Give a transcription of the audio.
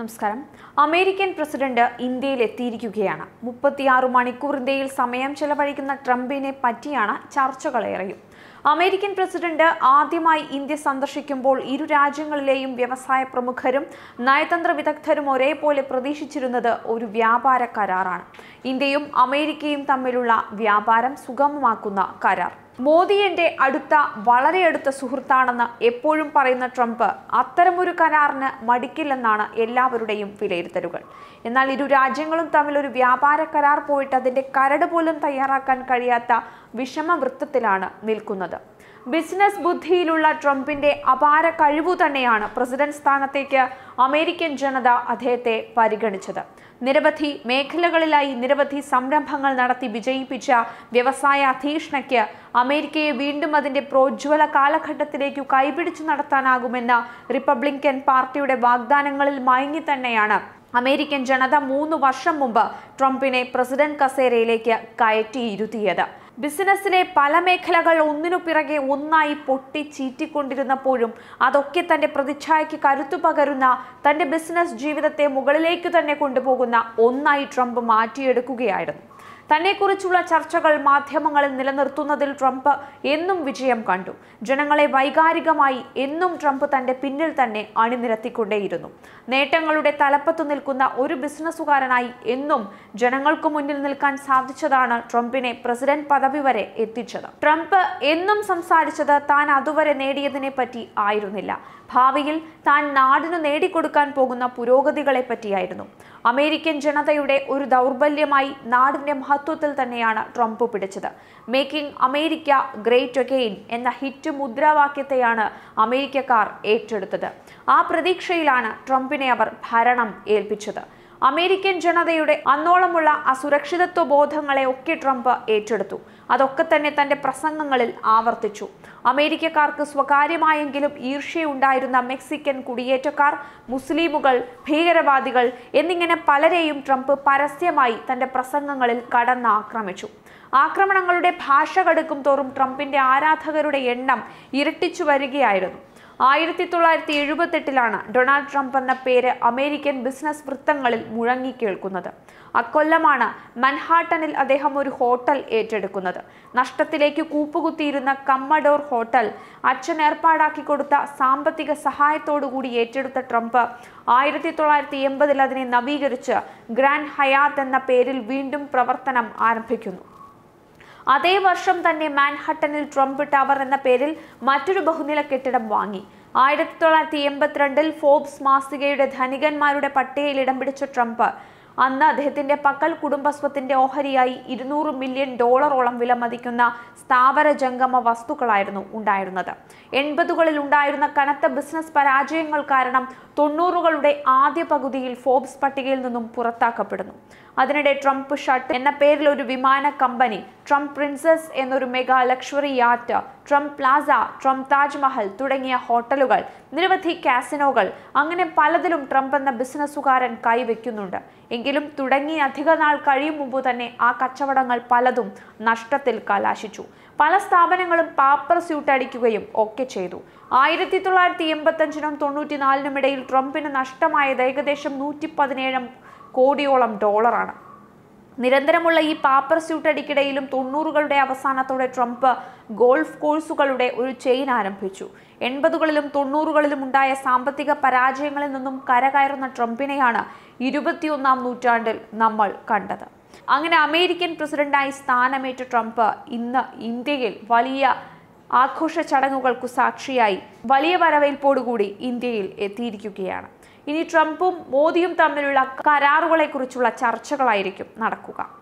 നമസ്കാരം American president ഇന്ത്യയിൽ എത്തിയിരിക്കുകയാണ് മുപ്പത്തിയാറ് മണിക്കൂർ ഇന്ത്യയിൽ സമയം ചെലവഴിക്കുന്ന ട്രംപിനെ പറ്റിയാണ് ചർച്ചകളേറെയും അമേരിക്കൻ പ്രസിഡന്റ് ആദ്യമായി ഇന്ത്യ സന്ദർശിക്കുമ്പോൾ ഇരു രാജ്യങ്ങളിലെയും വ്യവസായ പ്രമുഖരും നയതന്ത്ര വിദഗ്ധരും ഒരേപോലെ പ്രതീക്ഷിച്ചിരുന്നത് ഒരു വ്യാപാര കരാറാണ് ഇന്ത്യയും അമേരിക്കയും തമ്മിലുള്ള വ്യാപാരം സുഗമമാക്കുന്ന കരാർ മോദി അടുത്ത വളരെ അടുത്ത സുഹൃത്താണെന്ന് എപ്പോഴും പറയുന്ന ട്രംപ് അത്തരമൊരു കരാറിന് മടിക്കില്ലെന്നാണ് എല്ലാവരുടെയും വിലയിരുത്തലുകൾ എന്നാൽ ഇരു രാജ്യങ്ങളും തമ്മിൽ ഒരു വ്യാപാര കരാർ പോയിട്ട് അതിൻ്റെ കരട് പോലും തയ്യാറാക്കാൻ കഴിയാത്ത വിഷമവൃത്തത്തിലാണ് നിൽക്കുന്നത് ബിസിനസ് ബുദ്ധിയിലുള്ള ട്രംപിന്റെ അപാര കഴിവു തന്നെയാണ് പ്രസിഡന്റ് സ്ഥാനത്തേക്ക് അമേരിക്കൻ ജനത അദ്ദേഹത്തെ പരിഗണിച്ചത് നിരവധി മേഖലകളിലായി നിരവധി സംരംഭങ്ങൾ നടത്തി വിജയിപ്പിച്ച വ്യവസായ അധീഷ്ണയ്ക്ക് അമേരിക്കയെ വീണ്ടും അതിന്റെ പ്രോജ്വല കാലഘട്ടത്തിലേക്കു കൈപിടിച്ചു നടത്താനാകുമെന്ന റിപ്പബ്ലിക്കൻ പാർട്ടിയുടെ വാഗ്ദാനങ്ങളിൽ മയങ്ങി തന്നെയാണ് അമേരിക്കൻ ജനത മൂന്ന് വർഷം മുമ്പ് ട്രംപിനെ പ്രസിഡന്റ് കസേരയിലേക്ക് കയറ്റിയിരുത്തിയത് ബിസിനസ്സിലെ പല മേഖലകൾ ഒന്നിനു പിറകെ ഒന്നായി പൊട്ടി ചീറ്റിക്കൊണ്ടിരുന്നപ്പോഴും അതൊക്കെ തൻ്റെ പ്രതിച്ഛായയ്ക്ക് കരുത്തു പകരുന്ന തൻ്റെ ബിസിനസ് ജീവിതത്തെ മുകളിലേക്ക് തന്നെ കൊണ്ടുപോകുന്ന ഒന്നായി ട്രംപ് മാറ്റിയെടുക്കുകയായിരുന്നു തന്നെക്കുറിച്ചുള്ള ചർച്ചകൾ മാധ്യമങ്ങളിൽ നിലനിർത്തുന്നതിൽ ട്രംപ് എന്നും വിജയം കണ്ടു ജനങ്ങളെ വൈകാരികമായി എന്നും ട്രംപ് തന്റെ പിന്നിൽ തന്നെ അണിനിരത്തിക്കൊണ്ടേയിരുന്നു നേട്ടങ്ങളുടെ തലപ്പത്തു നിൽക്കുന്ന ഒരു ബിസിനസ്സുകാരനായി എന്നും ജനങ്ങൾക്ക് മുന്നിൽ നിൽക്കാൻ സാധിച്ചതാണ് ട്രംപിനെ പ്രസിഡന്റ് പദവി വരെ എത്തിച്ചത് ട്രംപ് എന്നും സംസാരിച്ചത് താൻ അതുവരെ നേടിയതിനെ പറ്റി ആയിരുന്നില്ല ഭാവിയിൽ താൻ നാടിനു നേടിക്കൊടുക്കാൻ പോകുന്ന പുരോഗതികളെ പറ്റിയായിരുന്നു അമേരിക്കൻ ജനതയുടെ ഒരു ദൗർബല്യമായി നാടിന്റെ മഹത്വത്തിൽ തന്നെയാണ് ട്രംപ് പിടിച്ചത് മേക്കിംഗ് അമേരിക്ക ഗ്രേറ്റ് അഗെയിൻ എന്ന ഹിറ്റ് മുദ്രാവാക്യത്തെയാണ് അമേരിക്കക്കാർ ഏറ്റെടുത്തത് ആ പ്രതീക്ഷയിലാണ് ട്രംപിനെ അവർ ഭരണം ഏൽപ്പിച്ചത് അമേരിക്കൻ ജനതയുടെ അന്നോളമുള്ള അസുരക്ഷിതത്വ ബോധങ്ങളെ ഒക്കെ ട്രംപ് ഏറ്റെടുത്തു അതൊക്കെ തന്നെ തന്റെ പ്രസംഗങ്ങളിൽ ആവർത്തിച്ചു അമേരിക്കക്കാർക്ക് സ്വകാര്യമായെങ്കിലും ഈർഷ്യയുണ്ടായിരുന്ന മെക്സിക്കൻ കുടിയേറ്റക്കാർ മുസ്ലിമുകൾ ഭീകരവാദികൾ എന്നിങ്ങനെ പലരെയും ട്രംപ് പരസ്യമായി തന്റെ പ്രസംഗങ്ങളിൽ കടന്നാക്രമിച്ചു ആക്രമണങ്ങളുടെ ഭാഷ കടുക്കും തോറും ട്രംപിന്റെ ആരാധകരുടെ എണ്ണം ഇരട്ടിച്ചു വരികയായിരുന്നു ആയിരത്തി തൊള്ളായിരത്തി എഴുപത്തെട്ടിലാണ് ഡൊണാൾഡ് ട്രംപ് എന്ന പേര് അമേരിക്കൻ ബിസിനസ് വൃത്തങ്ങളിൽ മുഴങ്ങിക്കേൾക്കുന്നത് അക്കൊല്ലമാണ് മൻഹാട്ടനിൽ അദ്ദേഹം ഒരു ഹോട്ടൽ ഏറ്റെടുക്കുന്നത് നഷ്ടത്തിലേക്ക് കൂപ്പുകുത്തിയിരുന്ന കമ്മഡോർ ഹോട്ടൽ അച്ഛൻ ഏർപ്പാടാക്കി കൊടുത്ത സാമ്പത്തിക സഹായത്തോടുകൂടി ഏറ്റെടുത്ത ട്രംപ് ആയിരത്തി തൊള്ളായിരത്തി എൺപതിൽ അതിനെ നവീകരിച്ച് ഗ്രാൻഡ് ഹയാത്ത് എന്ന പേരിൽ വീണ്ടും പ്രവർത്തനം ആരംഭിക്കുന്നു അതേ വർഷം തന്നെ മാൻഹട്ടനിൽ ട്രംപ് ടവർ എന്ന പേരിൽ മറ്റൊരു ബഹുനില കെട്ടിടം വാങ്ങി ആയിരത്തി തൊള്ളായിരത്തി എൺപത്തിരണ്ടിൽ ഫോബ്സ് മാസികയുടെ ധനികന്മാരുടെ പട്ടികയിൽ ഇടം പിടിച്ച ട്രംപ് അന്ന് അദ്ദേഹത്തിന്റെ പക്കൽ കുടുംബസ്വത്തിന്റെ ഓഹരിയായി ഇരുന്നൂറ് മില്യൺ ഡോളറോളം വില മതിക്കുന്ന സ്ഥാപര ജംഗമ വസ്തുക്കളായിരുന്നു ഉണ്ടായിരുന്നത് എൺപതുകളിൽ ഉണ്ടായിരുന്ന കനത്ത ബിസിനസ് പരാജയങ്ങൾ കാരണം തൊണ്ണൂറുകളുടെ ആദ്യ പകുതിയിൽ ഫോബ്സ് പട്ടികയിൽ നിന്നും പുറത്താക്കപ്പെടുന്നു അതിനിടെ ട്രംപ് ഷട്ട് എന്ന പേരിൽ ഒരു വിമാന കമ്പനി ട്രംപ് പ്രിൻസസ് എന്നൊരു mega luxury yacht Trump Plaza Trump Taj Mahal തുടങ്ങിയ ഹോട്ടലുകൾ നിരവധി കാസിനോകൾ അങ്ങനെ പലതിലും ട്രംപ് എന്ന ബിസിനസ്സുകാരൻ കൈവയ്ക്കുന്നുണ്ട് എങ്കിലും തുടങ്ങി അധിക നാൾ കഴിയും മുമ്പ് തന്നെ ആ കച്ചവടങ്ങൾ പലതും നഷ്ടത്തിൽ കലാശിച്ചു പല സ്ഥാപനങ്ങളും പാപ്പർ സ്യൂട്ട് അടിക്കുകയും ഒക്കെ ചെയ്തു ആയിരത്തി തൊള്ളായിരത്തി എൺപത്തഞ്ചിനും തൊണ്ണൂറ്റിനാലിനും ഇടയിൽ ട്രംപിന് നഷ്ടമായത് ഏകദേശം നൂറ്റി പതിനേഴ് കോടിയോളം ഡോളറാണ് നിരന്തരമുള്ള ഈ പാപ്പർ സ്യൂട്ട് അടിക്കിടയിലും തൊണ്ണൂറുകളുടെ അവസാനത്തോടെ ട്രംപ് ഗോൾഫ് കോഴ്സുകളുടെ ഒരു ചെയിൻ ആരംഭിച്ചു എൺപതുകളിലും തൊണ്ണൂറുകളിലും ഉണ്ടായ സാമ്പത്തിക പരാജയങ്ങളിൽ നിന്നും കരകയറുന്ന ട്രംപിനെയാണ് ഇരുപത്തിയൊന്നാം നൂറ്റാണ്ടിൽ നമ്മൾ കണ്ടത് അങ്ങനെ അമേരിക്കൻ പ്രസിഡന്റായി സ്ഥാനമേറ്റ ട്രംപ് ഇന്ന് ഇന്ത്യയിൽ വലിയ ആഘോഷ ചടങ്ങുകൾക്കു സാക്ഷിയായി വലിയ വരവേൽപ്പോടുകൂടി ഇന്ത്യയിൽ എത്തിയിരിക്കുകയാണ് ഇനി ട്രംപും മോദിയും തമ്മിലുള്ള കരാറുകളെക്കുറിച്ചുള്ള ചർച്ചകളായിരിക്കും നടക്കുക